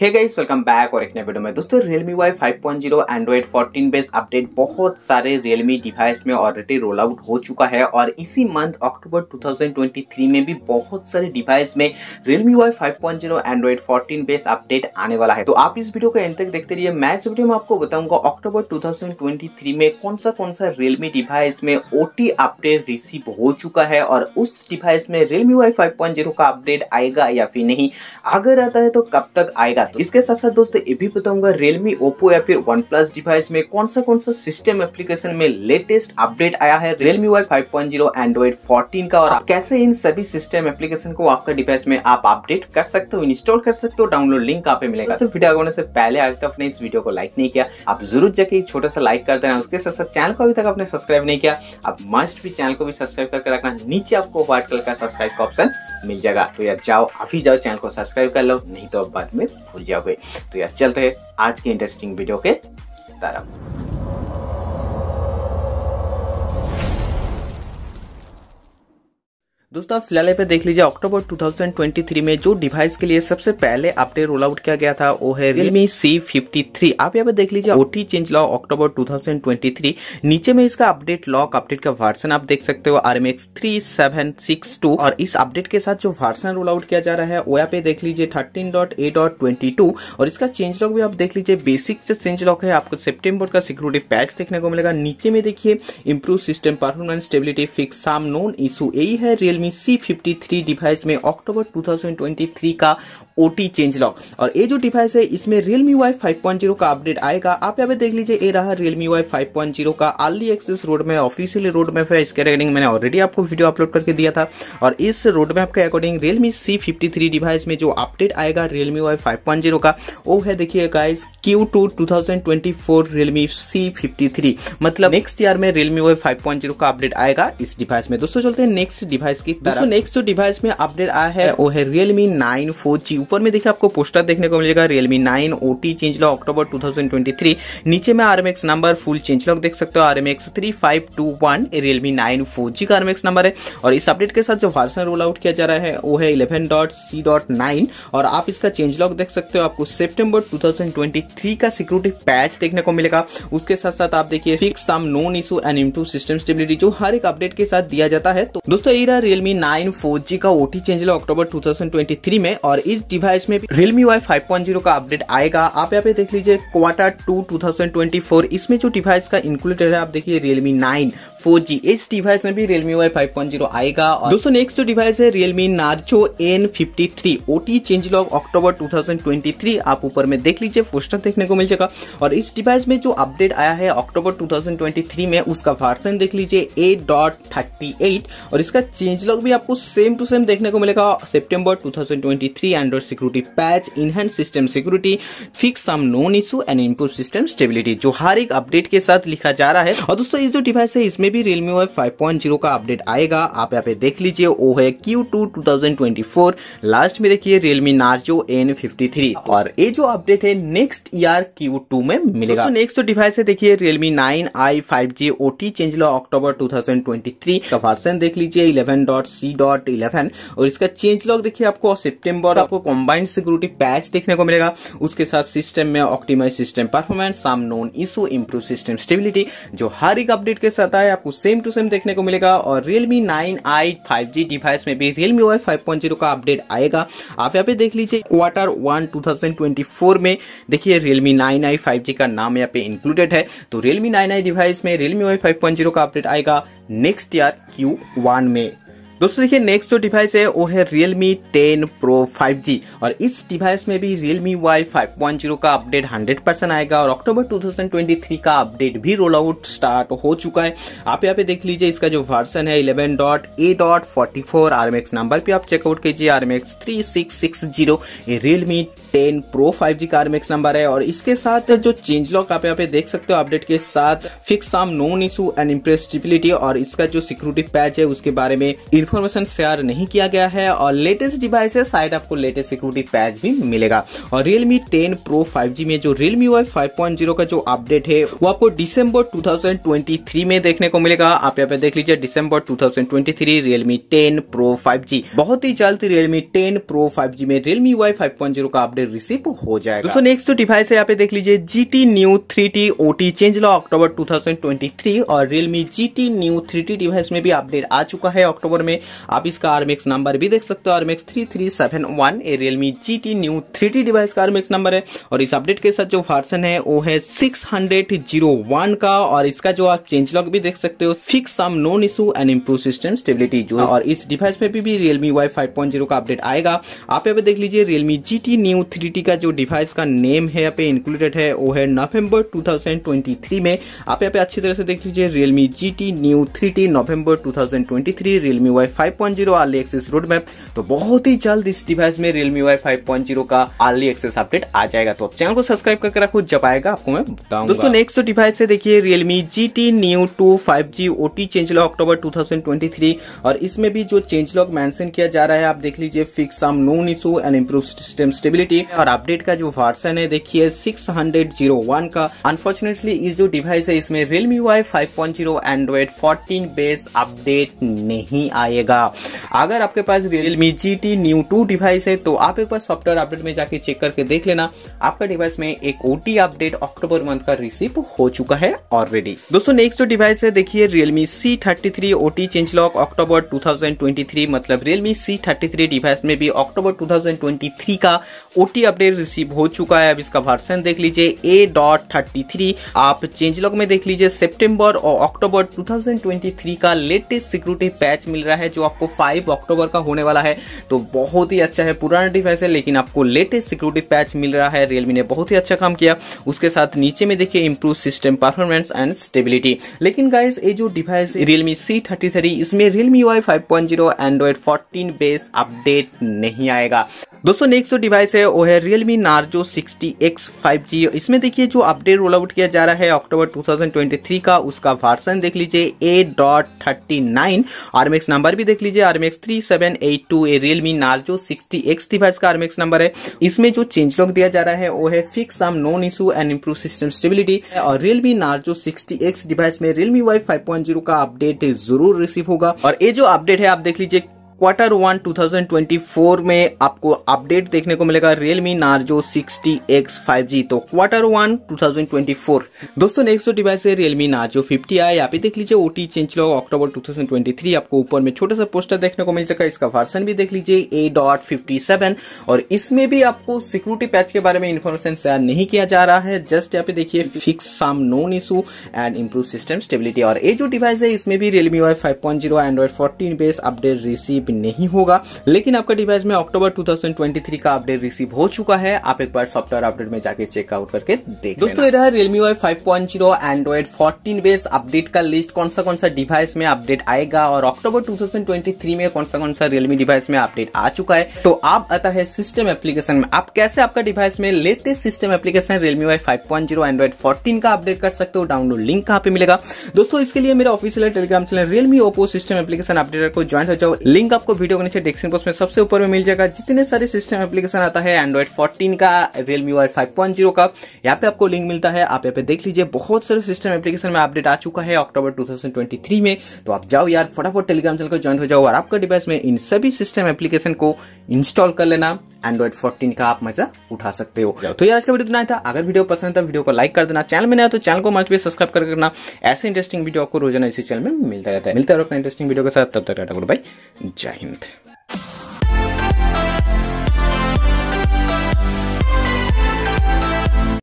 Hey guys welcome back और एक नए वीडियो में दोस्तों Realme Y 5.0 Android 14 base update बहुत सारे Realme डिवाइस में ऑलरेडी रोल आउट हो चुका है और इसी मंथ अक्टूबर 2023 में भी बहुत सारे डिवाइस में Realme Y 5.0 Android 14 base update आने वाला है तो आप इस वीडियो को एंड तक देखते रहिए मैं इस वीडियो में आपको बताऊंगा अक्टूबर टू में कौन सा कौन सा रियलमी डिवाइस में ओ अपडेट रिसीव हो चुका है और उस डिवाइस में रियलमी वाई फाइव का अपडेट आएगा या फिर नहीं अगर आता है तो कब तक आएगा इसके साथ साथ दोस्तों ये भी बताऊंगा रियलमी ओप्पो या फिर वन प्लस डिवाइस में कौन सा कौन सा सिस्टम एप्लीकेशन में लेटेस्ट अपडेट आया है Realme Y five point zero Android fourteen का और आप कैसे इन सभी सिस्टम एप्लीकेशन को आपका डिवाइस में आप अपडेट कर सकते हो इंस्टॉल कर सकते हो डाउनलोड लिंक आप मिलेगा तो वीडियो से पहले आज तक इस वीडियो को लाइक नहीं किया आप जरूर जाके छोटा सा लाइक कर देना उसके साथ साथ चैनल को अभी तक आपने सब्सक्राइब नहीं किया आप मस्ट भी चैनल को भी सब्सक्राइब करके रखना नीचे आपको व्हाइट कलर का सब्सक्राइब का ऑप्शन मिल जाएगा तो यार जाओ अभी जाओ चैनल को सब्सक्राइब कर लो नहीं तो अब बाद में भूल जाओगे तो यार चलते हैं आज के इंटरेस्टिंग वीडियो के तरफ दोस्तों आप फिलहाल पे देख लीजिए अक्टूबर 2023 में जो डिवाइस के लिए सबसे पहले अपडेट रोल आउट किया गया था वो है Realme C53 आप यहाँ पे देख लीजिए ओटी चेंज लॉ अक्टूबर 2023 नीचे में इसका अपडेट लॉक अपडेट का वर्सन आप देख सकते हो आर एम और इस अपडेट के साथ जो वर्सन रोल आउट किया जा रहा है वो यहाँ पे देख लीजिए थर्टीन और इसका चेंज लॉक भी आप देख लीजिए बेसिक जो चेंज लॉक है आपको सेप्टेम्बर का सिक्योरिटी पैच देखने को मिलेगा नीचे में देखिए improve system performance stability fix some known issue यही है Realme Redmi C fifty three device में अक्टूबर 2023 का ओटी चेंज लॉक और ये जो डिवाइस है इसमें रियलमी वाई 5.0 का अपडेट आएगा आप यहाँ पे देख लीजिए ये रहा रियलमी वाई 5.0 का अर्ली एक्सेस रोड में ऑफिशियली रोड मैप है इसके अकॉर्डिंग मैंने ऑलरेडी आपको वीडियो अपलोड करके दिया था और इस रोड मैप के अकॉर्डिंग रियलमी सी डिवाइस में जो अपडेट आएगा रियलमी वाई फाइव का वो है देखिए guys Q two two thousand twenty four Realme C fifty three मतलब नेक्स्ट ईयर में Realme Y five point zero का अपडेट आएगा इस डिवाइस में दोस्तों चलते हैं नेक्स्ट डिवाइस की pick दोस्तों नेक्स्ट जो डिवाइस में अपडेट आया है वो है रियलमी नाइन फोर जी ऊपर में देखिए आपको पोस्टर देखने को मिलेगा Realme nine OT change log अक्टूबर 2023 नीचे में X number full change log देख सकते हो three five two one Realme nine four G का एक्स नंबर है और इस अपडेट के साथ जो वर्सन रोल आउट किया जा रहा है वो है नाइन और आप इसका चेंज लॉक देख सकते हो आपको ट्वेंटी थ्री का सिक्योरिटी पैच देखने को मिलेगा उसके साथ साथ आप देखिए fix some known issue and improve system stability जो हर एक अपडेट के साथ दिया जाता है तो दोस्तों ये रहा रियलमी Realme 9 4G का ओटी चेंज लो अक्टूबर 2023 में और इस डिवाइस में Realme UI 5.0 का अपडेट आएगा आप यहाँ पे देख लीजिए क्वार्टर 2 2024 इसमें जो डिवाइस का इंक्लूडेड है आप देखिए Realme 9 फोर जी इस डिवाइस में भी Realme Y five point zero आएगा और दोस्तों नेक्स्ट जो डिवाइस है Realme Narzo N fifty three OT change log अक्टूबर टू थाउजेंड ट्वेंटी थ्री आप ऊपर में देख लीजिए पोस्टर देखने को मिल जाएगा और इस डिवाइस में जो अपडेट आया है अक्टूबर टू थाउजेंड ट्वेंटी थ्री में उसका वर्सन देख लीजिए ए डॉट थर्टी एट और इसका चेंज लॉग भी आपको सेम टू सेम देखने को मिलेगा twenty three Android security patch enhance system security fix some known issue and improve system stability जो हर एक अपडेट के साथ लिखा जा रहा है और दोस्तों ये जो डिवाइस है इसमें भी Realme वाई 5.0 का अपडेट आएगा आप यहाँ पे देख लीजिए वो है Q2 2024 लास्ट में देखिए Realme Narzo N53 और ये जो अपडेट है नेक्स्ट ईयर Q2 में मिलेगा नेक्स्ट डिवाइस तो है देखिए Realme 9i 5G i five G O T change log October two का वर्सन देख लीजिए इलेवन डॉट सी डॉट और इसका चेंज लॉक देखिए आपको सितंबर आपको कॉम्बाइंड सिक्योरिटी पैच देखने को मिलेगा उसके साथ सिस्टम में optimise system performance some known issue improve system stability जो हर एक अपडेट के साथ आए आपको आपको सेम टू सेम देखने को मिलेगा और Realme nine I five G device में भी Realme Y five point zero का अपडेट आएगा आप यहाँ पे देख लीजिए quarter one two thousand twenty four में देखिए Realme nine I five G का नाम यहाँ पे इंक्लूडेड है तो रियलमी नाइन आई डिवाइस में Realme Y five point zero का अपडेट आएगा नेक्स्ट ईयर क्यू वन में दोस्तों देखिए नेक्स्ट जो डिवाइस है वो है Realme 10 Pro 5G और इस डिवाइस में भी Realme Y 5.0 का अपडेट 100 परसेंट आएगा और अक्टूबर 2023 का अपडेट भी रोल आउट स्टार्ट हो चुका है आप यहाँ पे देख लीजिए इसका जो वर्सन है 11.8.44 एक्स नंबर पे आप चेकआउट कीजिए three six six zero Realme ten Pro five G का आर एक्स नंबर है और इसके साथ जो चेंज लॉक आप यहाँ पे देख सकते हो अपडेट के साथ फिक्स आम इशू एंड इम्प्रेसिबिलिटी और इसका जो सिक्योरिटी पैच है उसके बारे में इन्फॉर्मेशन शेयर नहीं किया गया है और लेटेस्ट डिवाइस है शायद आपको लेटेस्ट सिक्योरिटी पैच भी मिलेगा और रियलमी टेन प्रो फाइव में जो रियलमी वाई फाइव का जो अपडेट है वो आपको डिसम्बर टू में देखने को मिलेगा आप यहाँ पे देख लीजिए December two Realme ten Pro five बहुत ही जल्द रियलमी टेन प्रो फाइव में रियलमी वाई फाइव का अपडेट रिसीव हो जाएगा दोस्तों नेक्स्ट डिवाइस है यहाँ पे देख लीजिए G T Neo three T O T change log twenty 2023 और Realme G T Neo three T device में भी अपडेट आ चुका है अक्टूबर में में आप इसका आरमेक्स नंबर भी देख सकते हो RMX three three seven one A Realme G T Neo three T device का आरमेक्स नंबर है और इस अपडेट के साथ जो वर्सन है वो है सिक्स हंड्रेड जीरो वन का और इसका जो आप चेंज लॉक भी देख सकते हो fix some known issue and improve system stability जो और इस डिवाइस में भी, भी Realme Y five point zero का अपडेट आएगा आप यहाँ पे देख लीजिए Realme G T Neo three T का जो डिवाइस का नेम है यहाँ पे इंक्लूडेड है वो है November two thousand twenty three में आप यहाँ पे अच्छी तरह से देख लीजिए Realme G T Neo three T November two thousand twenty three Realme UI UI five point zero early access road map तो बहुत ही जल्द इस डिवाइस में Realme Y five point zero का आर्ली एक्सेस अपडेट आ जाएगा तो आप चैनल को सब्सक्राइब करके रखो जब आएगा आपको मैं बताऊंगा दोस्तों नेक्स्ट डिवाइस है देखिए Realme G T Neo two five G OT change log October two thousand twenty three और इसमें भी जो चेंज लॉक मैंशन किया जा रहा है आप देख लीजिए fix some known issue and improve system stability और अपडेट का जो वर्सन है देखिए सिक्स हंड्रेड जीरो वन का अनफॉर्चुनेटली इस जो डिवाइस है इसमें Realme Y five point zero Android fourteen base update नहीं आया आएगा अगर आपके पास Realme G T Neo two device है तो आप एक बार सॉफ्टवेयर अपडेट में जाके चेक करके देख लेना आपका डिवाइस में एक ओ अपडेट अक्टूबर मंथ का रिसीव हो चुका है ऑलरेडी दोस्तों नेक्स्ट जो डिवाइस है देखिए Realme C thirty three O T change log October two thousand twenty three मतलब Realme C thirty three device में भी October two thousand twenty three का ओ टी अपडेट रिसीव हो चुका है अब इसका वर्सन देख लीजिए ए डॉट थर्टी थ्री आप चेंज लॉक में देख लीजिए सेप्टेम्बर और October two thousand twenty three का लेटेस्ट सिक्योरिटी पैच मिल रहा है है जो आपको फाइव अक्टूबर का होने वाला है तो बहुत ही अच्छा है पुराना डिवाइस है लेकिन आपको लेटेस्ट सिक्योरिटी पैच मिल रहा है रियलमी ने बहुत ही अच्छा काम किया उसके साथ नीचे में देखिए improve system performance and stability लेकिन गाइज ये जो डिवाइस रियलमी सी थर्टी इसमें Realme Y five point zero Android fourteen base update नहीं आएगा दोस्तों नेक्स्ट जो डिवाइस है वो है Realme Narzo 60X 5G इसमें देखिए जो अपडेट रोल आउट किया जा रहा है अक्टूबर 2023 का उसका वर्सन देख लीजिए A dot thirty nine RMX number भी देख लीजिए RMX three seven eight two A Realme Narzo sixty X device का आरमेक्स नंबर है इसमें जो चेंज लॉक दिया जा रहा है वो है fix some known issue and improve system stability और Realme Narzo sixty X device में Realme Y five point zero का अपडेट जरूर रिसीव होगा और ये जो अपडेट है आप देख लीजिए क्वार्टर वन 2024 में आपको अपडेट देखने को मिलेगा Realme Narzo 60X 5G तो क्वार्टर वन 2024 दोस्तों नेक्स्ट डिवाइस है Realme Narzo 50i यहाँ पे देख लीजिए ओटी चेंज लॉग अक्टूबर 2023 आपको ऊपर में छोटा सा पोस्टर देखने को मिल जाएगा इसका वर्सन भी देख लीजिए ए डॉट फिफ्टी सेवन और इसमें भी आपको सिक्योरिटी पैच के बारे में इन्फॉर्मेशन शेयर नहीं किया जा रहा है जस्ट यहाँ पे देखिए fix some known issue and improve system stability और ये जो डिवाइस है इसमें भी Realme Y five point zero Android fourteen base update receive टिप नहीं होगा लेकिन आपका डिवाइस में अक्टूबर 2023 का अपडेट रिसीव हो चुका है आप एक बार सॉफ्टवेयर अपडेट में जाके चेकआउट करके देख दोस्तों ये रहा Realme Y five point zero Android fourteen base update का लिस्ट कौन सा कौन सा डिवाइस में अपडेट आएगा और अक्टूबर टू में कौन सा कौन सा रियलमी डिवाइस में अपडेट आ चुका है तो आप आता है सिस्टम एप्लीकेशन में आप कैसे आपका डिवाइस में latest system application Realme Y five point zero Android fourteen का अपडेट कर सकते हो डाउनलोड लिंक कहाँ पे मिलेगा दोस्तों इसके लिए मेरा official Telegram channel Realme Oppo system application updater को ज्वाइन हो जाओ लिंक आपको वीडियो के नीचे डेस्क्रिप्शन बॉक्स में सबसे ऊपर में मिल जाएगा जितने सारे सिस्टम एप्लीकेशन आता है एंड्रॉइड फोर्टीन का रियलमी वाई फाइव का यहाँ पे आपको लिंक मिलता है आप यहाँ पे देख लीजिए बहुत सारे सिस्टम एप्लीकेशन में अपडेट आ चुका है अक्टूबर 2023 में तो आप जाओ यार फटाफट टेलीग्राम चैनल को ज्वाइन हो जाओ और आपका डिवाइस में इन सभी सिस्टम एप्लीकेशन को इंस्टॉल कर लेना एंड्रॉइड फोर्टीन का आप मजा उठा सकते हो तो यार आज का वीडियो इतना था अगर वीडियो पसंद था तो वीडियो को लाइक कर देना चैनल में नया तो चैनल को भी सब्सक्राइब कर करना ऐसे इंटरेस्टिंग वीडियो आपको रोजाना इसी चैनल में मिलता रहता है मिलता है अपना इंटरेस्टिंग वीडियो के साथ तब तक tata goodbye mucha gente.